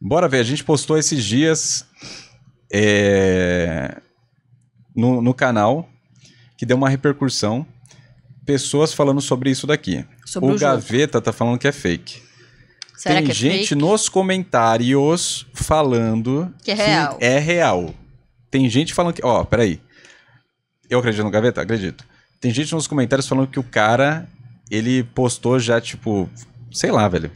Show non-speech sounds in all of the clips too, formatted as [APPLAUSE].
Bora ver, a gente postou esses dias é, no, no canal que deu uma repercussão. Pessoas falando sobre isso daqui. Sobre o, o Gaveta tá falando que é fake. Será Tem que é gente fake? nos comentários falando que é real. Que é real. Tem gente falando que. Ó, peraí. Eu acredito no Gaveta? Acredito. Tem gente nos comentários falando que o cara, ele postou já, tipo, sei lá, velho.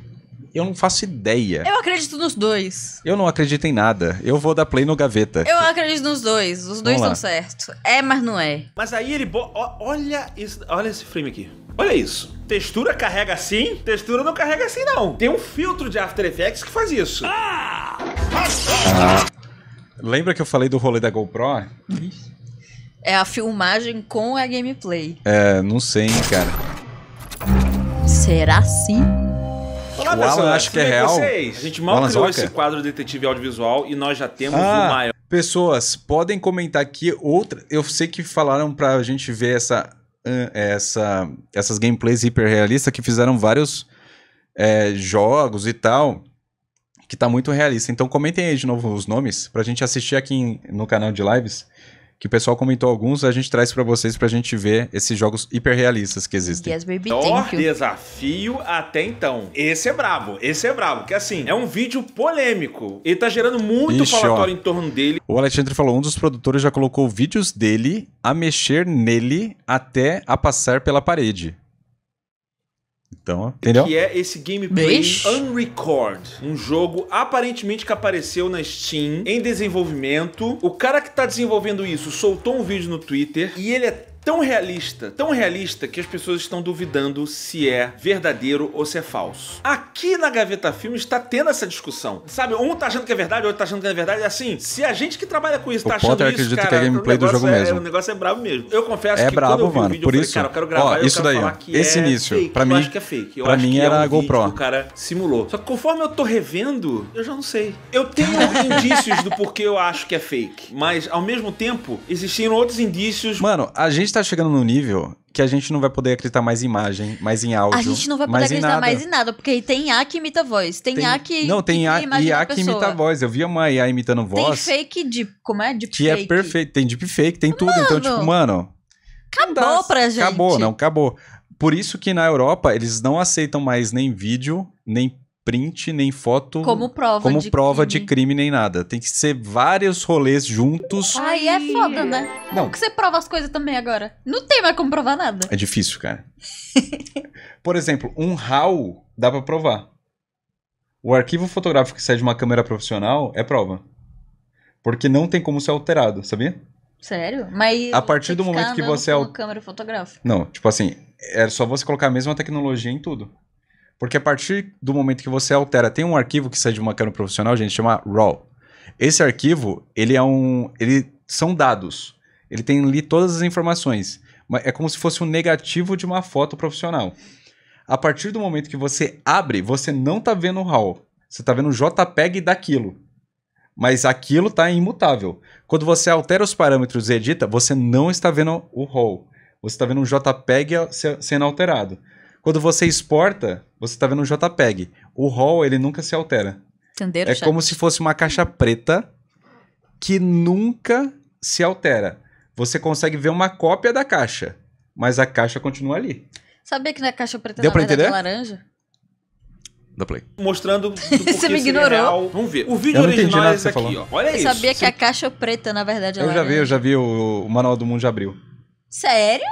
Eu não faço ideia. Eu acredito nos dois. Eu não acredito em nada. Eu vou dar play no gaveta. Eu acredito nos dois. Os dois estão certos. É, mas não é. Mas aí ele. Olha, isso, olha esse frame aqui. Olha isso. Textura carrega assim, textura não carrega assim, não. Tem um filtro de After Effects que faz isso. Ah! Ah. Lembra que eu falei do rolê da GoPro? É a filmagem com a gameplay. É, não sei, hein, cara. Será sim? foda o Alan acho que é real. Vocês. A gente mal criou esse é. quadro Detetive Audiovisual e nós já temos ah, o maior. Pessoas, podem comentar aqui outra. Eu sei que falaram pra gente ver essa, essa, essas gameplays hiperrealistas que fizeram vários é, jogos e tal. Que tá muito realista. Então comentem aí de novo os nomes pra gente assistir aqui no canal de lives que o pessoal comentou alguns, a gente traz para vocês pra gente ver esses jogos hiperrealistas que existem. Yes, baby, Dor desafio até então. Esse é brabo, esse é brabo, que assim, é um vídeo polêmico. Ele tá gerando muito Ixi, falatório ó. em torno dele. O Alexandre falou, um dos produtores já colocou vídeos dele a mexer nele até a passar pela parede. Então, entendeu? Que é esse gameplay Unrecord, um jogo aparentemente que apareceu na Steam em desenvolvimento. O cara que tá desenvolvendo isso soltou um vídeo no Twitter e ele é tão realista, tão realista que as pessoas estão duvidando se é verdadeiro ou se é falso. Aqui na Gaveta Filmes está tendo essa discussão. Sabe, um tá achando que é verdade, outro tá achando que é verdade. Assim, se a gente que trabalha com isso o tá achando Potter isso, acredita cara, que é gameplay do jogo é, mesmo. O negócio é brabo mesmo. Eu confesso é que brabo, quando eu mano. Vídeo, Por eu falei, isso, cara, eu quero gravar, ó, isso daí, é esse é início, fake. Pra mim, eu acho que é fake. Eu pra mim era é, é um GoPro. o cara simulou. Só que conforme eu tô revendo, eu já não sei. Eu tenho [LAUGHS] indícios do porquê eu acho que é fake, mas ao mesmo tempo existiram outros indícios. Mano, a gente tá chegando num nível que a gente não vai poder acreditar mais em imagem, mais em áudio. A gente não vai poder acreditar mais em nada, porque tem IA que imita voz. Tem, tem que. Não, tem IA, que, IA que imita voz. Eu vi uma IA imitando voz. Tem fake de. Como é? Deep que é perfeito. Tem deep fake, tem tudo. Então, mano, então, tipo, mano. Acabou dá, pra gente. Acabou, não, acabou. Por isso que na Europa eles não aceitam mais nem vídeo, nem print nem foto como prova, como de, prova crime. de crime nem nada. Tem que ser vários rolês juntos. Aí é foda, né? Não. Como que você prova as coisas também agora? Não tem mais como provar nada. É difícil, cara. [LAUGHS] Por exemplo, um RAW dá para provar. O arquivo fotográfico que sai de uma câmera profissional é prova. Porque não tem como ser alterado, sabia? Sério? Mas a partir do momento que você é o... câmera fotográfica. Não, tipo assim, é só você colocar a mesma tecnologia em tudo. Porque a partir do momento que você altera, tem um arquivo que sai de uma câmera profissional, gente, chama RAW. Esse arquivo, ele é um. Ele são dados. Ele tem ali todas as informações. É como se fosse um negativo de uma foto profissional. A partir do momento que você abre, você não está vendo o RAW. Você está vendo o JPEG daquilo. Mas aquilo está imutável. Quando você altera os parâmetros e edita, você não está vendo o RAW. Você está vendo um JPEG sendo alterado. Quando você exporta, você está vendo um JPEG. O RAW, ele nunca se altera. Entenderam, é como se fosse uma caixa preta que nunca se altera. Você consegue ver uma cópia da caixa, mas a caixa continua ali. Sabia que na caixa preta Deu na pra verdade, é entender? é laranja? Da Play. Mostrando [LAUGHS] Você me ignorou. real. Vamos ver. O vídeo Eu original é que esse você aqui, falou. ó. Olha Eu isso. sabia que a caixa preta, na verdade, é Eu já vi, eu já vi o, o Manual do Mundo abriu. Abril. Sério?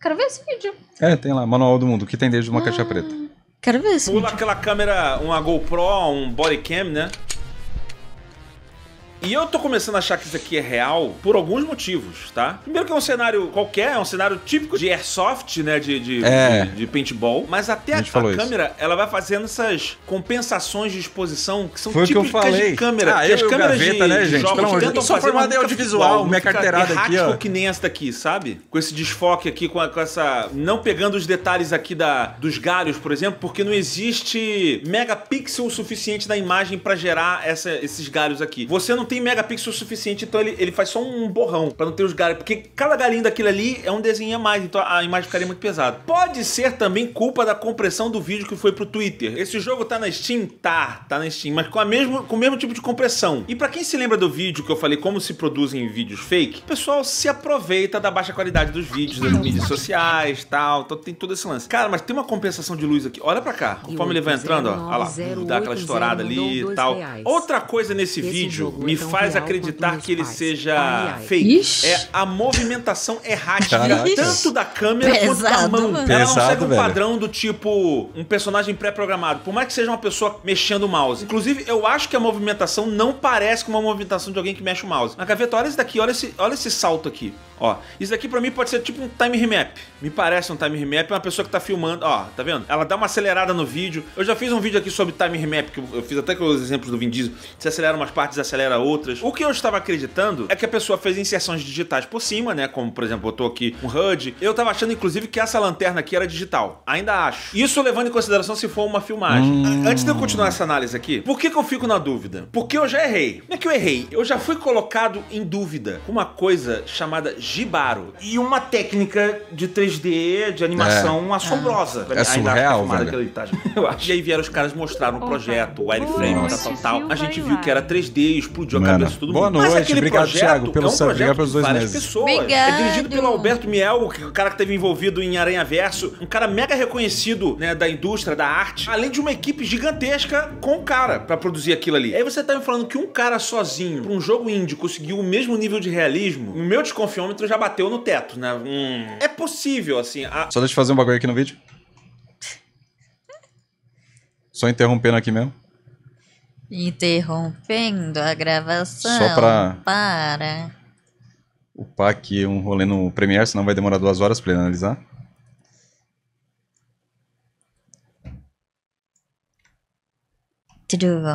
Quero ver esse vídeo. É, tem lá, Manual do Mundo, o que tem desde uma ah, caixa preta. Quero ver esse Pula vídeo. aquela câmera, uma GoPro, um body cam, né? E eu tô começando a achar que isso aqui é real por alguns motivos, tá? Primeiro que é um cenário qualquer, é um cenário típico de airsoft, né? De, de, é. de, de paintball. Mas até a, a, a câmera, ela vai fazendo essas compensações de exposição que são Foi típicas que eu falei. de câmera. Ah, eu as câmeras gaveta, de, né, gente? jogos Pelo tentam fazer uma em audiovisual, minha carteirada aqui, ó. que nem essa daqui, sabe? Com esse desfoque aqui, com, a, com essa... Não pegando os detalhes aqui da, dos galhos, por exemplo, porque não existe megapixel suficiente na imagem para gerar essa, esses galhos aqui. Você não tem megapixel suficiente, então ele, ele faz só um borrão para não ter os galhos. Porque cada galinho daquilo ali é um desenho a mais, então a imagem ficaria muito pesada. Pode ser também culpa da compressão do vídeo que foi pro Twitter. Esse jogo tá na Steam? Tá, tá na Steam, mas com, a mesmo, com o mesmo tipo de compressão. E para quem se lembra do vídeo que eu falei como se produzem vídeos fake, o pessoal se aproveita da baixa qualidade dos vídeos, das mídias sociais, tal, Então tem todo esse lance. Cara, mas tem uma compensação de luz aqui. Olha para cá, conforme ele vai entrando, ó, olha lá, dá aquela estourada ali e tal. Outra coisa nesse vídeo me faz acreditar que ele pais. seja ai, ai. fake Ixi. é a movimentação errática, Caraca. tanto da câmera Pesado, quanto da mão. Mano. Ela não segue um velho. padrão do tipo um personagem pré-programado, por mais que seja uma pessoa mexendo o mouse. Inclusive, eu acho que a movimentação não parece com uma movimentação de alguém que mexe o mouse. Na gaveta, olha isso daqui, olha esse, olha esse salto aqui. Ó, isso daqui para mim pode ser tipo um time remap. Me parece um time remap, é uma pessoa que tá filmando, ó, tá vendo? Ela dá uma acelerada no vídeo. Eu já fiz um vídeo aqui sobre time remap, que eu fiz até com os exemplos do Vin Diesel. Você acelera umas partes, acelera outras outras. O que eu estava acreditando é que a pessoa fez inserções digitais por cima, né? Como, por exemplo, botou aqui um HUD. Eu estava achando, inclusive, que essa lanterna aqui era digital. Ainda acho. Isso levando em consideração se for uma filmagem. Hum. Antes de eu continuar essa análise aqui, por que, que eu fico na dúvida? Porque eu já errei. Como é que eu errei. Eu já fui colocado em dúvida com uma coisa chamada Gibaro. E uma técnica de 3D, de animação é. assombrosa. É, é surreal, velho. [LAUGHS] Eu acho. E aí vieram os caras mostrar um projeto, wireframe, tal, tal. A gente viu que era 3D e explodiu semana. Cabeça, tudo Boa noite, é obrigado, Thiago, pelo é um seu, obrigado pelos dois meses. Pessoas. Obrigado. É dirigido pelo Alberto Miel, o cara que teve envolvido em Aranha Verso, um cara mega reconhecido né, da indústria, da arte, além de uma equipe gigantesca com o cara para produzir aquilo ali. Aí você tá me falando que um cara sozinho, pra um jogo indie, conseguiu o mesmo nível de realismo, o meu desconfiômetro já bateu no teto, né? Hum, é possível, assim. A... Só deixa eu fazer um bagulho aqui no vídeo. Só interrompendo aqui mesmo. Interrompendo a gravação. Só pra. Para. Upar aqui um rolê no Premiere, senão vai demorar duas horas pra ele analisar.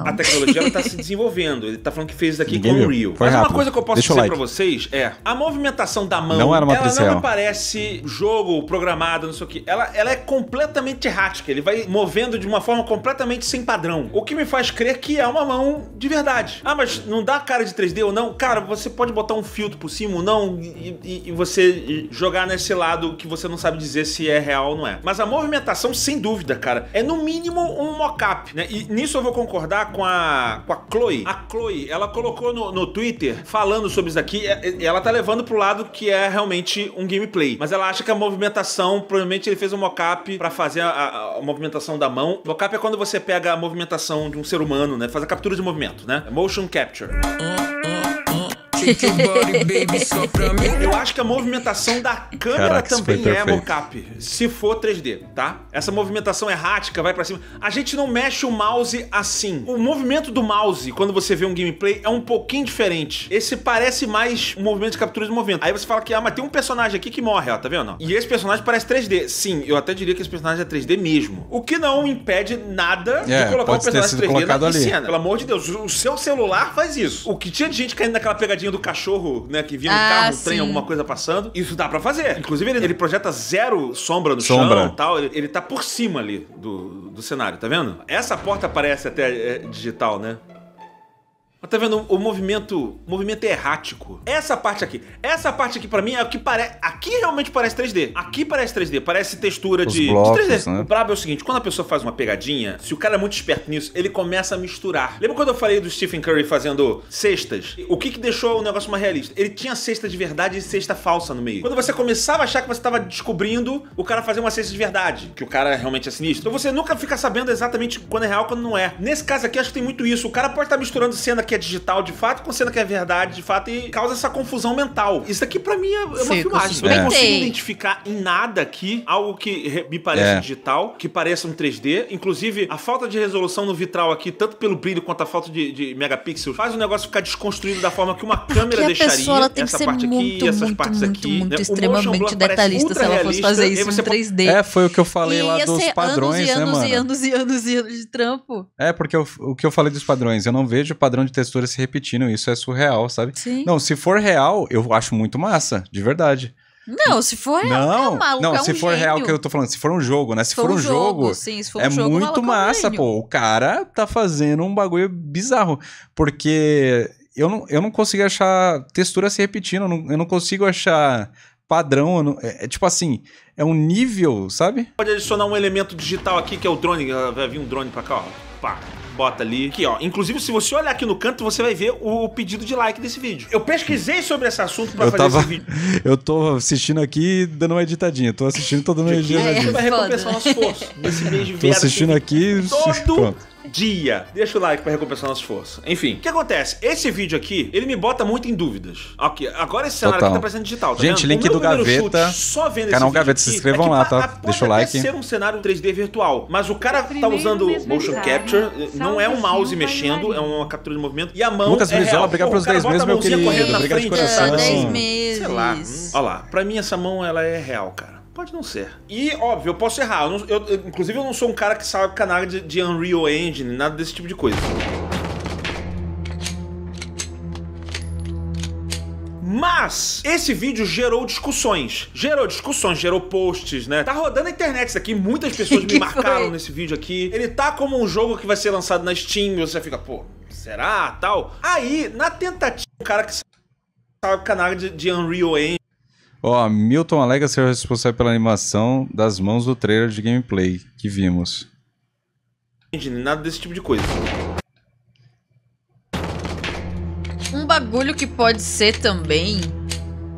A tecnologia está [LAUGHS] se desenvolvendo. Ele está falando que fez isso daqui com o Unreal. Mas rápido. uma coisa que eu posso Deixa dizer para vocês é: a movimentação da mão, não era uma ela não me parece jogo programado, não sei o que. Ela, ela é completamente errática. Ele vai movendo de uma forma completamente sem padrão. O que me faz crer que é uma mão de verdade. Ah, mas não dá cara de 3D ou não? Cara, você pode botar um filtro por cima ou não e, e, e você jogar nesse lado que você não sabe dizer se é real ou não é. Mas a movimentação, sem dúvida, cara, é no mínimo um mock-up, né? E nisso eu vou concordar com a, com a Chloe. A Chloe, ela colocou no, no Twitter falando sobre isso aqui. É, é, ela tá levando pro lado que é realmente um gameplay. Mas ela acha que a movimentação, provavelmente ele fez um mocap para fazer a, a, a, movimentação da mão. Mocap é quando você pega a movimentação de um ser humano, né? Faz a captura de movimento, né? Motion capture. Uh, uh. Eu acho que a movimentação da câmera Caraca, também é mocap, se for 3D, tá? Essa movimentação errática vai para cima. A gente não mexe o mouse assim. O movimento do mouse, quando você vê um gameplay, é um pouquinho diferente. Esse parece mais um movimento de captura de movimento. Aí você fala que, ah, mas tem um personagem aqui que morre, ó, tá vendo? E esse personagem parece 3D. Sim, eu até diria que esse personagem é 3D mesmo. O que não impede nada é, de colocar o personagem 3D na ali. cena. Pelo amor de Deus, o seu celular faz isso. O que tinha de gente caindo naquela pegadinha do cachorro, né? Que vinha um ah, carro, um trem, alguma coisa passando. Isso dá para fazer. Inclusive, ele, é. ele, projeta zero sombra no sombra. chão e tal. Ele, ele tá por cima ali do, do cenário, tá vendo? Essa porta parece até é, digital, né? Mas tá vendo o movimento, movimento é errático. Essa parte aqui, essa parte aqui para mim é o que parece, aqui realmente parece 3D. Aqui parece 3D, parece textura Os de, blocos, de 3D. Né? O brabo é o seguinte, quando a pessoa faz uma pegadinha, se o cara é muito esperto nisso, ele começa a misturar. Lembra quando eu falei do Stephen Curry fazendo cestas? O que que deixou o negócio mais realista? Ele tinha cesta de verdade e cesta falsa no meio. Quando você começava a achar que você tava descobrindo, o cara fazer uma cesta de verdade, que o cara é realmente é sinistro. Então você nunca fica sabendo exatamente quando é real, quando não é. Nesse caso aqui acho que tem muito isso. O cara pode estar tá misturando cena que é é digital de fato com cena que é verdade de fato e causa essa confusão mental. Isso aqui para mim é, é uma Sim, filmagem. Eu não consigo identificar em nada aqui algo que me pareça é. digital, que pareça um 3D. Inclusive, a falta de resolução no vitral aqui, tanto pelo brilho quanto a falta de, de megapixels, faz o negócio ficar desconstruído da forma que uma câmera a deixaria. Pessoa, ela tem essa que parte aqui, essas muito, partes muito, aqui. Muito, né? extremamente detalhista se ela fosse fazer isso em 3D. É, foi o que eu falei e lá dos padrões, anos, mano? E anos e né, anos e anos e anos de trampo. É, porque eu, o que eu falei dos padrões, eu não vejo padrão de texturas se repetindo. Isso é surreal, sabe? Sim. Não, se for real, eu acho muito massa, de verdade. Não, se for real, tá não, é maluco, não, é um se for gênio. real que eu tô falando, se for um jogo, né? Se, se for, for, um jogo, jogo sim, for é um é jogo, muito tá massa, é um pô. O cara tá fazendo um bagulho bizarro, porque eu não, eu não consigo achar textura se repetindo, eu não, eu não consigo achar padrão, não, é, é, tipo assim, é um nível, sabe? Pode adicionar um elemento digital aqui que é o drone, ah, vai vir um drone para cá, ó. Pá bota ali. Aqui, ó. Inclusive, se você olhar aqui no canto, você vai ver o pedido de like desse vídeo. Eu pesquisei sobre esse assunto pra fazer esse vídeo. [LAUGHS] Eu tô assistindo aqui dando uma editadinha. Tô assistindo todo tô dando uma [LAUGHS] é, editadinha. É, é, vai recompensar o nosso esforço. Nesse mês [LAUGHS] de Tô assistindo assim, aqui. Todo. Pronto dia. Deixa o like pra recompensar nosso esforço. Enfim, o que acontece? Esse vídeo aqui, ele me bota muito em dúvidas. Ok, agora esse cenário Total. aqui tá parecendo digital, tá Gente, vendo? link do Gaveta. Chute, só vendo canal Gaveta, se inscrevam é lá, tá? Deixa o like. ser um cenário 3D virtual, mas o cara tá usando motion capture, eh, não é um mouse mexendo, é uma captura de movimento, e a mão Lucas é obrigado obrigado pelos 10 meses, meu querido. Obrigado de coração. 10 meses. Sei lá. Olha lá, pra mim essa mão, ela é real, cara. Pode não ser. E, óbvio, eu posso errar. Eu não, eu, inclusive, eu não sou um cara que sabe canal de, de Unreal Engine, nada desse tipo de coisa. Mas esse vídeo gerou discussões. Gerou discussões, gerou posts, né? Tá rodando a internet isso aqui, muitas pessoas [LAUGHS] me marcaram foi? nesse vídeo aqui. Ele tá como um jogo que vai ser lançado na Steam, você fica, pô, será? Tal. Aí, na tentativa, um cara que sabe canal de, de Unreal Engine Ó, Milton alega ser o responsável pela animação das mãos do trailer de gameplay que vimos. Nada desse tipo de coisa. Um bagulho que pode ser também.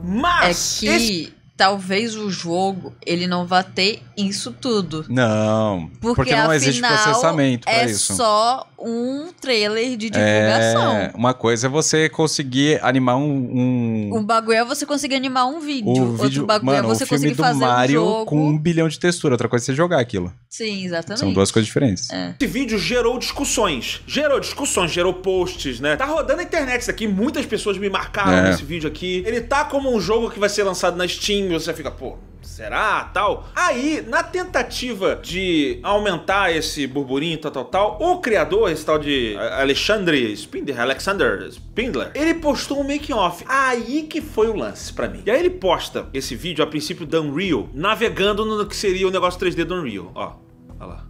Mas. É que. Esse talvez o jogo ele não vá ter isso tudo. Não, porque, porque não existe processamento para é isso. É só um trailer de divulgação. É, uma coisa é você conseguir animar um, um... Um bagulho é você conseguir animar um vídeo. O Outro bagulho é Mano, é você conseguir fazer Mario um jogo... com um bilhão de textura. Outra coisa é você jogar aquilo. Sim, exatamente. São duas coisas diferentes. É. Esse vídeo gerou discussões. Gerou discussões, gerou posts, né? Tá rodando a internet isso aqui. Muitas pessoas me marcaram é. nesse vídeo aqui. Ele tá como um jogo que vai ser lançado na Steam você fica, pô, será? Tal. Aí, na tentativa de aumentar esse burburinho, tal, tal, tal, o criador, esse tal de Alexandre Spindler, Alexander Spindler, ele postou um making-off. Aí que foi o lance para mim. E aí ele posta esse vídeo, a princípio, da Unreal, navegando no que seria o negócio 3D do Unreal. Ó, olha lá.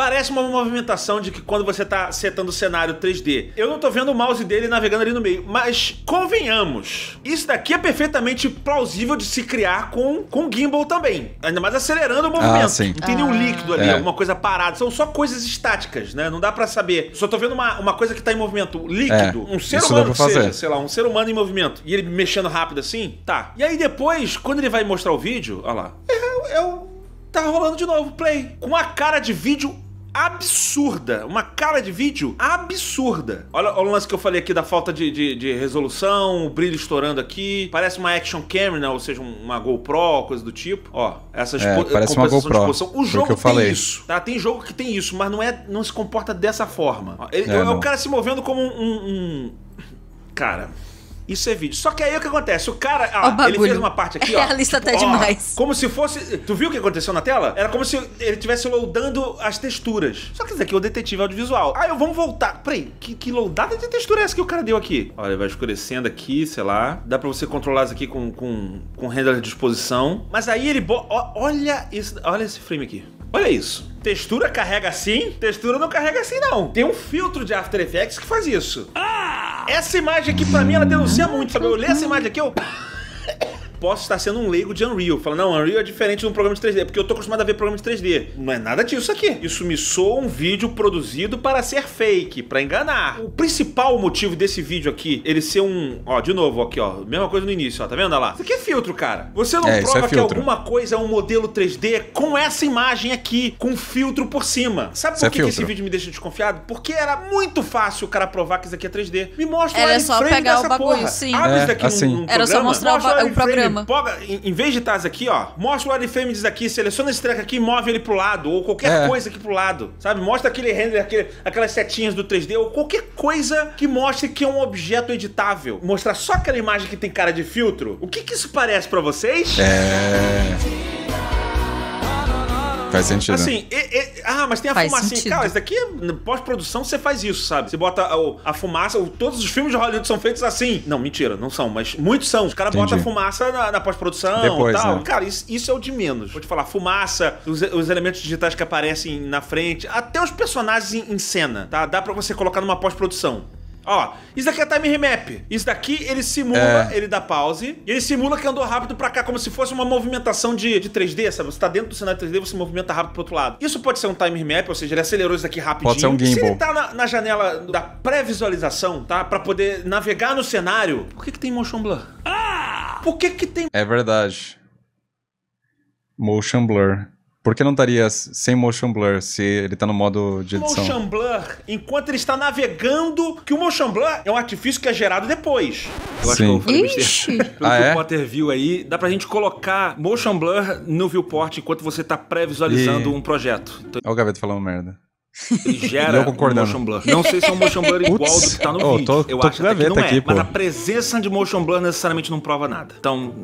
Parece uma movimentação de que quando você tá setando o cenário 3D. Eu não tô vendo o mouse dele navegando ali no meio, mas convenhamos, isso daqui é perfeitamente plausível de se criar com, com gimbal também. Ainda mais acelerando o ah, movimento. Ah, sim. Não tem nenhum ah. líquido ali, é. alguma coisa parada. São só coisas estáticas, né? Não dá para saber. Só tô vendo uma, uma coisa que tá em movimento líquido. É. Um ser isso humano que fazer. seja, sei lá, um ser humano em movimento. E ele mexendo rápido assim, tá. E aí depois, quando ele vai mostrar o vídeo, olha lá. É, é o tá rolando de novo, play. Com a cara de vídeo absurda, uma cara de vídeo absurda. Olha, olha, o lance que eu falei aqui da falta de, de, de, resolução, o brilho estourando aqui. Parece uma action camera, né? ou seja, uma GoPro, coisa do tipo. Ó, essas é, parece uma GoPro. O jogo que eu tem falei. isso, tá? Tem jogo que tem isso, mas não é, não se comporta dessa forma. Ele, é, é o cara se movendo como um, um... cara. Isso é vídeo. Só que aí o que acontece? O cara, ó, ele fez uma parte aqui, [LAUGHS] ó. a lista tá ó, demais. Como se fosse. Tu viu o que aconteceu na tela? Era como se ele estivesse loadando as texturas. Só que isso aqui é o detetive audiovisual. Ah, eu vamos voltar. Peraí, que, que loadada de textura é essa que o cara deu aqui? Olha, vai escurecendo aqui, sei lá. Dá pra você controlar isso aqui com, com, com render de exposição. Mas aí ele. Ó, olha, esse, olha esse frame aqui. Olha isso. Textura carrega assim, textura não carrega assim não. Tem um filtro de After Effects que faz isso. Ah! Essa imagem aqui pra mim ela denuncia muito, sabe? Eu olhei essa imagem aqui, eu posso estar sendo um leigo de Unreal. Fala, não, Unreal é diferente de um programa de 3D, porque eu tô acostumado a ver programa de 3D. Não é nada disso aqui. Isso me soa um vídeo produzido para ser fake, para enganar. O principal motivo desse vídeo aqui, ele ser um, ó, de novo aqui, ó, mesma coisa no início, ó, tá vendo Olha lá? Isso aqui é filtro, cara. Você não é, prova é que alguma coisa é um modelo 3D com essa imagem aqui, com filtro por cima. Sabe por que, é que, esse vídeo me deixa desconfiado? Porque era muito fácil o cara provar que isso aqui é 3D. Me mostra era o Era só pegar o bagulho, porra. sim. Ah, é, isso daqui assim. num, num era só mostrar o, o programa chama. em, em, vez de estar aqui, ó, mostra o Orifame aqui, seleciona esse treco aqui e move ele pro lado, ou qualquer é. coisa aqui pro lado, sabe? Mostra aquele render, aquele, aquelas setinhas do 3D, ou qualquer coisa que mostre que é um objeto editável. Mostrar só aquela imagem que tem cara de filtro. O que que isso parece para vocês? É... Faz sentido. Assim, e, e, ah, mas tem a fumaça fumacinha. Cara, isso daqui, é, pós-produção, você faz isso, sabe? Você bota a, a fumaça, todos os filmes de Hollywood são feitos assim. Não, mentira, não são, mas muitos são. Os caras botam a fumaça na, na pós-produção e tal. Né? Cara, isso, isso, é o de menos. Vou te falar, fumaça, os, os, elementos digitais que aparecem na frente, até os personagens em, em cena, tá? Dá pra você colocar numa pós-produção. Ó, isso daqui é time remap. Isso daqui ele simula, é. ele dá pause, e ele simula que andou rápido pra cá, como se fosse uma movimentação de, de 3D, sabe? Você tá dentro do cenário 3D, você movimenta rápido pro outro lado. Isso pode ser um time remap, ou seja, ele acelerou isso daqui rapidinho. Pode ser um gimbal. Se ele tá na, na janela da pré-visualização, tá? Pra poder navegar no cenário, por que que tem motion blur? Ah! Por que que tem... É verdade. Motion blur. Por que não estaria sem motion blur se ele está no modo de edição? Motion blur, enquanto ele está navegando, que o motion blur é um artifício que é gerado depois. Eu Sim. acho que eu Ixi. [LAUGHS] Pelo ah, que é? o Potter viu aí, dá pra gente colocar motion blur no viewport enquanto você está pré-visualizando e... um projeto. Então... Olha o Gaveta falando merda. Ele [LAUGHS] gera um motion blur. Não sei se é um motion blur [LAUGHS] igual ao que tá no oh, vídeo. Tô, eu tô acho que não é, aqui, mas a presença de motion blur necessariamente não prova nada. Então,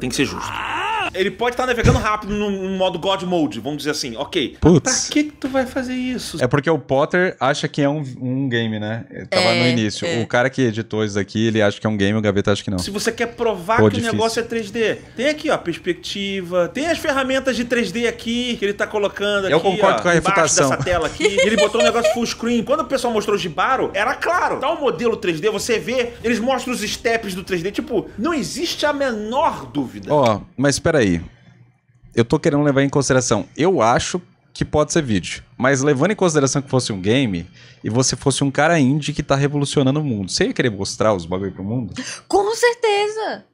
tem que ser justo. Ah, ele pode estar tá navegando rápido no modo God Mode, vamos dizer assim, ok. Putz. Pra que, tu vai fazer isso? É porque o Potter acha que é um, um game, né? Eu tava é, no início. É. O cara que editou isso aqui, ele acha que é um game, o Gaveta acha que não. Se você quer provar Pô, que difícil. o negócio é 3D, tem aqui, ó, perspectiva, tem as ferramentas de 3D aqui que ele tá colocando aqui Eu concordo ó, com a refutação. dessa tela aqui. [LAUGHS] ele botou um negócio full screen. Quando o pessoal mostrou o Gibaro, era claro. Tá o um modelo 3D, você vê, eles mostram os steps do 3D. Tipo, não existe a menor dúvida. Ó, oh, mas espera aí aí. Eu tô querendo levar em consideração. Eu acho que pode ser vídeo. Mas levando em consideração que fosse um game e você fosse um cara indie que tá revolucionando o mundo, você ia querer mostrar os bagulho pro mundo? Com certeza!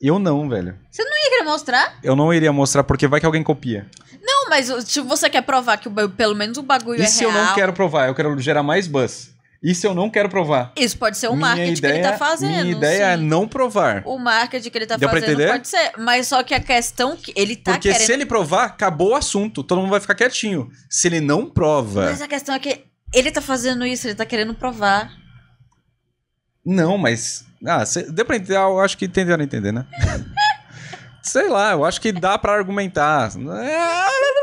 Eu não, velho. Você não ia querer mostrar? Eu não iria mostrar, porque vai que alguém copia. Não, mas tipo, você quer provar que o, pelo menos o bagulho e é real. E se eu não quero provar? Eu quero gerar mais buzz. Isso eu não quero provar. Isso pode ser o um marketing ideia, que ele tá fazendo. Minha ideia é sim. é não provar. O marketing que ele tá Deu fazendo pode ser. Mas só que a questão que ele tá Porque querendo... se ele provar, acabou o assunto. Todo mundo vai ficar quietinho. Se ele não prova... Mas a questão é que ele tá fazendo isso, ele tá querendo provar. Não, mas... Ah, cê... deu pra entender. Eu acho que entenderam entender, né? [LAUGHS] Sei lá, eu acho que dá para argumentar. É...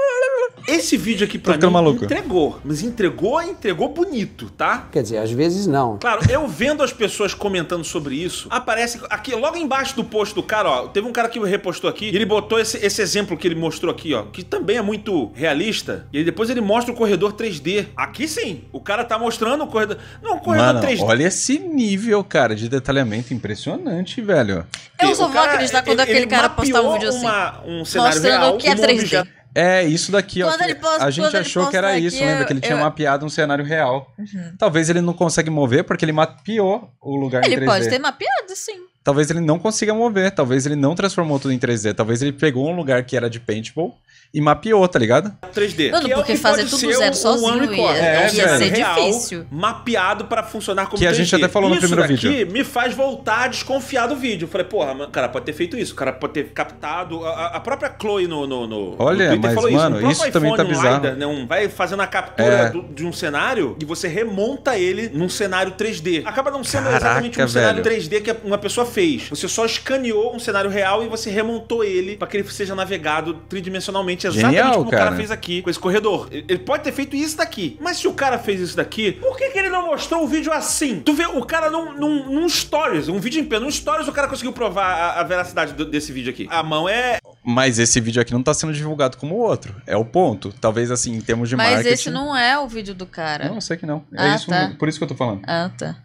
Esse vídeo aqui pra Tô mim maluco. entregou, mas entregou entregou bonito, tá? Quer dizer, às vezes não. Claro, eu vendo as pessoas comentando sobre isso, aparece aqui, logo embaixo do post do cara, ó, teve um cara que repostou aqui, ele botou esse, esse exemplo que ele mostrou aqui, ó, que também é muito realista, e depois ele mostra o corredor 3D. Aqui sim, o cara tá mostrando o corredor... Não, o corredor Mano, 3D... olha esse nível, cara, de detalhamento impressionante, velho. Eu só vou acreditar quando ele, aquele ele cara postar um vídeo assim. Uma, um cenário mostrando real, o que é 3D. É, isso daqui, quando ó. Posta, a gente achou que era isso, lembra? Eu, que ele tinha eu... mapeado um cenário real. Uhum. Talvez ele não consegue mover porque ele mapeou o lugar ele Ele pode ter mapeado, sim talvez ele não consiga mover, talvez ele não transformou tudo em 3D, talvez ele pegou um lugar que era de paintball e mapeou, tá ligado? 3D. Mano, é porque fazer tudo zero um sozinho ia, é, ia velho, ser difícil. Mapeado para funcionar como que 3D. Que a gente até falou isso no primeiro vídeo. daqui aqui me faz voltar a desconfiar do vídeo. Eu falei, porra, mano, cara pode ter feito isso, o cara pode ter captado. A, a própria Chloe no, no, no Olha, no mas, falou mano, isso, isso iPhone, também tá bizarro. LiDAR, né, um, vai fazendo a captura é. do, de um cenário e você remonta ele num cenário 3D. Acaba não sendo Caraca, exatamente um velho. cenário 3D que é uma pessoa fez. Você só escaneou um cenário real e você remontou ele para que ele seja navegado tridimensionalmente, exatamente Genial, como cara. o cara fez aqui, com esse corredor. Ele pode ter feito isso daqui. Mas se o cara fez isso daqui, por que, que ele não mostrou o vídeo assim? Tu vê, o cara num, num, num stories, um vídeo em pé, num stories, o cara conseguiu provar a, a veracidade do, desse vídeo aqui. A mão é. Mas esse vídeo aqui não tá sendo divulgado como o outro. É o ponto. Talvez assim, em termos de Mas marketing. Mas esse não é o vídeo do cara. Não, sei que não. É ah, é isso, tá. por isso que eu tô falando. Ah, tá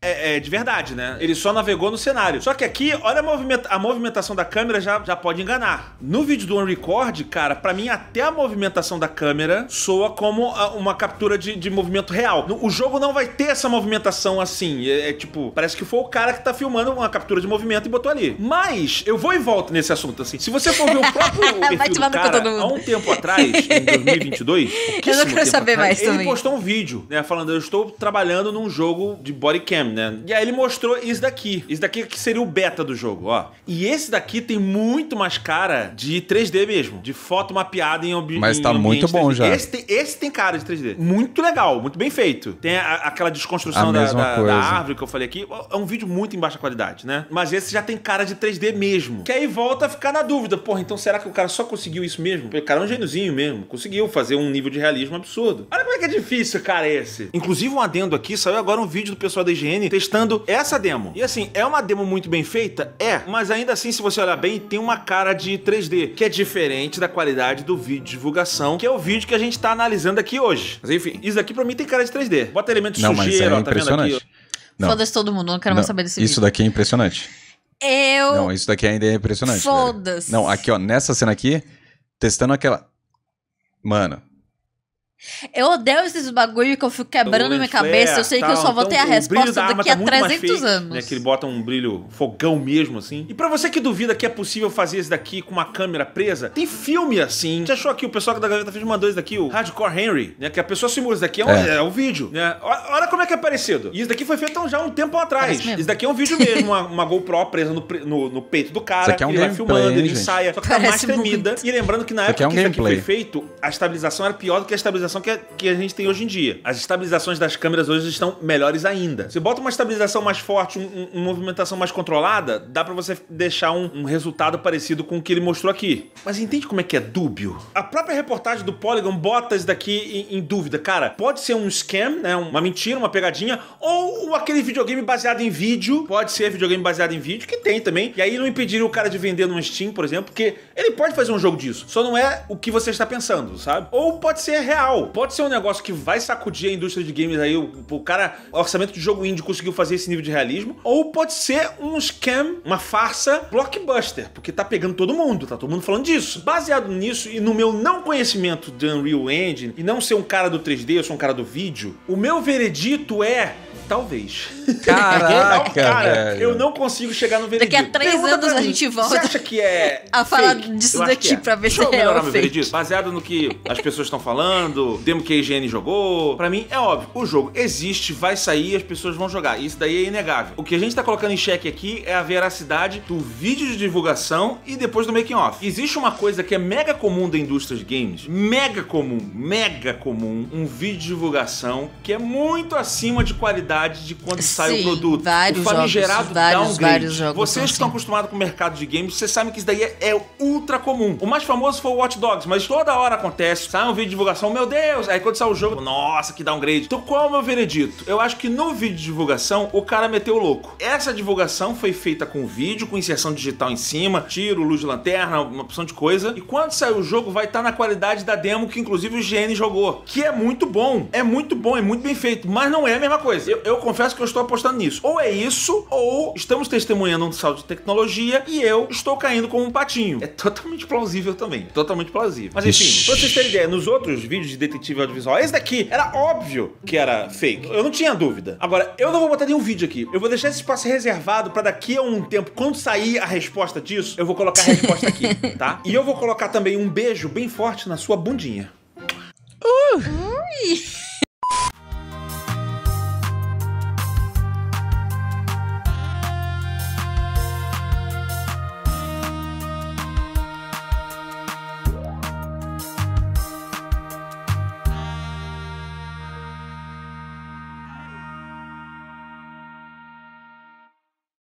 é, é, de verdade, né? Ele só navegou no cenário. Só que aqui, olha a, movimenta a movimentação da câmera já, já pode enganar. No vídeo do Unrecord, cara, para mim até a movimentação da câmera soa como a, ah, uma captura de, de movimento real. No, o jogo não vai ter essa movimentação assim. É, é, tipo, parece que foi o cara que tá filmando uma captura de movimento e botou ali. Mas eu vou e volto nesse assunto, assim. Se você for ver o [LAUGHS] próprio perfil do cara, há um tempo atrás, em 2022, [LAUGHS] eu não quero saber atrás, mais ele também. postou um vídeo, né, falando, eu estou trabalhando num jogo de body cam né? E aí ele mostrou isso daqui. Isso daqui que seria o beta do jogo, ó. E esse daqui tem muito mais cara de 3D mesmo, de foto mapeada em ambiente. Mas tá muito bom 3D. já. Esse tem, esse tem cara de 3D. Muito legal, muito bem feito. Tem a, aquela desconstrução da, da, da, árvore que eu falei aqui. É um vídeo muito em baixa qualidade, né? Mas esse já tem cara de 3D mesmo. Que aí volta a ficar na dúvida. Porra, então será que o cara só conseguiu isso mesmo? O cara é um gêniozinho mesmo. Conseguiu fazer um nível de realismo absurdo. Olha é que é difícil, cara, esse? Inclusive, um adendo aqui, saiu agora um vídeo do pessoal da IGN testando essa demo. E assim, é uma demo muito bem feita? É, mas ainda assim, se você olhar bem, tem uma cara de 3D, que é diferente da qualidade do vídeo de divulgação, que é o vídeo que a gente tá analisando aqui hoje. Mas enfim, isso daqui pra mim tem cara de 3D. Bota elementos não, sujeira, mas é ó, tá impressionante. vendo aqui? Foda-se todo mundo, não quero não, mais saber desse Isso vídeo. daqui é impressionante. Eu. Não, isso daqui ainda é impressionante. Foda-se. Não, aqui, ó, nessa cena aqui, testando aquela. Mano, eu odeio esses bagulho que eu fico quebrando minha cabeça. eu sei tal, que eu tá, só vou então, ter a resposta daqui tá a 300 fake, né, anos. Né, que ele bota um brilho fogão mesmo, assim. E para você que duvida que é possível fazer isso daqui com uma câmera presa, tem filme assim. Você achou aqui, o pessoal da Gaveta fez uma isso daqui, o Hardcore Henry, né? Que a pessoa simula isso daqui, é um, é. é um vídeo, né? Olha como é que é parecido. E isso daqui foi feito já um tempo atrás. Isso daqui é um vídeo mesmo, uma, uma GoPro presa no, no, no, peito do cara. Isso aqui é um ele gameplay, vai filmando, hein, ele ensaia, só que tá mais tremida. Muito. E lembrando que na isso é época é um que isso daqui foi feito, a estabilização era pior do que a estabilização estabilização que, é, que a gente tem hoje em dia. As estabilizações das câmeras hoje estão melhores ainda. Você bota uma estabilização mais forte, um, um, uma movimentação mais controlada, dá para você deixar um, um, resultado parecido com o que ele mostrou aqui. Mas entende como é que é dúbio? A própria reportagem do Polygon bota isso daqui em, em dúvida. Cara, pode ser um scam, né? Uma mentira, uma pegadinha, ou aquele videogame baseado em vídeo. Pode ser videogame baseado em vídeo, que tem também. E aí não impediria o cara de vender no Steam, por exemplo, porque ele pode fazer um jogo disso. Só não é o que você está pensando, sabe? Ou pode ser real legal. Pode ser um negócio que vai sacudir a indústria de games aí. O, o cara, o orçamento de jogo indie conseguiu fazer esse nível de realismo. Ou pode ser um scam, uma farsa blockbuster, porque tá pegando todo mundo, tá todo mundo falando disso. Baseado nisso e no meu não conhecimento de Unreal Engine e não ser um cara do 3D, eu sou um cara do vídeo, o meu veredito é Talvez. Caraca, cara, eu não consigo chegar no veredito. Daqui a três Pergunta anos a gente volta. Você acha que é. A falar fake? disso eu daqui é. pra ver Deixa se eu é melhorar meu veredito. Baseado no que as pessoas estão falando, demo que a IGN jogou. Pra mim, é óbvio. O jogo existe, vai sair, as pessoas vão jogar. Isso daí é inegável. O que a gente tá colocando em xeque aqui é a veracidade do vídeo de divulgação e depois do making-off. Existe uma coisa que é mega comum da indústria de games. Mega comum, mega comum. Um vídeo de divulgação que é muito acima de qualidade de quando Sim, sai o produto. Vários o famigerado jogos, vários, vários jogos Vocês que assim. estão acostumados com o mercado de games, vocês sabem que isso daí é, é, ultra comum. O mais famoso foi o Watch Dogs, mas toda hora acontece. Sai um vídeo de divulgação, meu Deus! Aí quando sai o jogo, nossa, que downgrade. Então qual é o meu veredito? Eu acho que no vídeo de divulgação, o cara meteu o louco. Essa divulgação foi feita com vídeo, com inserção digital em cima, tiro, luz de lanterna, uma opção de coisa. E quando sair o jogo, vai estar tá na qualidade da demo que inclusive o GN jogou, que é muito bom. É muito bom, é muito bem feito, mas não é a mesma coisa. Eu, eu confesso que eu estou apostando nisso. Ou é isso, ou estamos testemunhando um salto de tecnologia e eu estou caindo como um patinho. É totalmente plausível também. Totalmente plausível. Mas enfim, pra vocês terem ideia, nos outros vídeos de detetive audiovisual, esse daqui era óbvio que era fake. Eu não tinha dúvida. Agora, eu não vou botar nenhum vídeo aqui. Eu vou deixar esse espaço reservado para daqui a um tempo, quando sair a resposta disso, eu vou colocar a resposta aqui, [LAUGHS] tá? E eu vou colocar também um beijo bem forte na sua bundinha. Uh!